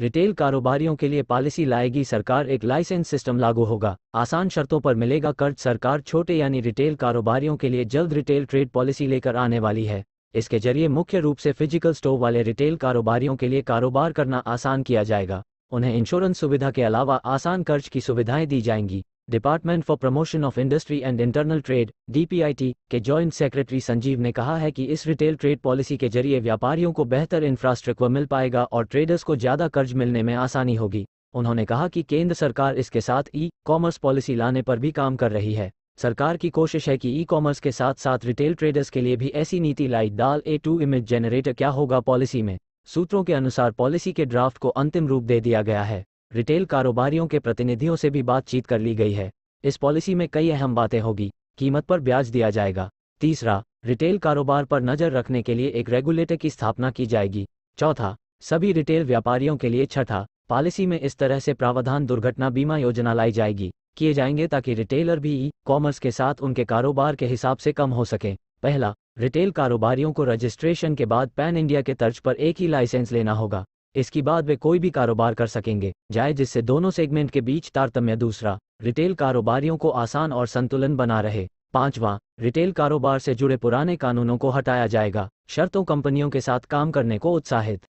retail कारोबारियों के लिए पॉलिसी लाएगी सरकार एक लाइसेंस सिस्टम लागू होगा आसान शर्तों पर मिलेगा कर्ज सरकार छोटे यानी रिटेल कारोबारियों के लिए जल्द रिटेल ट्रेड पॉलिसी लेकर आने वाली है इसके जरिए मुख्य रूप से फिजिकल स्टोव वाले रिटेल कारोबारियों के लिए कारोबार करना आसान किया जाएगा उन्हें इंश्योरेंस सुविधा के अलावा आसान कर्ज की सुविधाएं दी जाएंगी department for promotion of industry and internal trade DPIIT के जॉइंट सेक्रेटरी संजीव ने कहा है कि इस रिटेल ट्रेड पॉलिसी के जरिए व्यापारियों को बेहतर इंफ्रास्ट्रक्चर मिल पाएगा और ट्रेडर्स को ज्यादा कर्ज मिलने में आसानी होगी उन्होंने कहा कि केंद्र सरकार इसके साथ ई कॉमर्स पॉलिसी लाने पर भी काम कर रही है सरकार की कोशिश है कि ई कॉमर्स के साथ साथ रिटेल ट्रेडर्स के लिए भी ऐसी नीति लाई DALL-E two image generator क्या होगा पॉलिसी में सूत्रों के अनुसार पॉलिसी के ड्राफ्ट को अंतिम रूप दे दिया गया है रिटेल कारोबारियों के प्रतिनिधियों से भी बातचीत कर ली गई है इस पॉलिसी में कई अहम बातें होगी कीमत पर ब्याज दिया जाएगा तीसरा रिटेल कारोबार पर नजर रखने के लिए एक रेगुलेटर की स्थापना की जाएगी चौथा सभी रिटेल व्यापारियों के लिए छठा पॉलिसी में इस तरह से प्रावधान दुर्घटना बीमा योजना लाई जाएगी किए जाएंगे ताकि रिटेलर भी ई कॉमर्स के साथ उनके कारोबार के हिसाब से कम हो सके पहला रिटेल कारोबारियों को रजिस्ट्रेशन के बाद पैन इंडिया के तर्ज पर एक ही लाइसेंस लेना होगा इसके बाद वे कोई भी कारोबार कर सकेंगे जाए जिससे दोनों सेगमेंट के बीच तारतम्य दूसरा रिटेल कारोबारियों को आसान और संतुलन बना रहे पांचवा रिटेल कारोबार से जुड़े पुराने कानूनों को हटाया जाएगा शर्तों कंपनियों के साथ काम करने को उत्साहित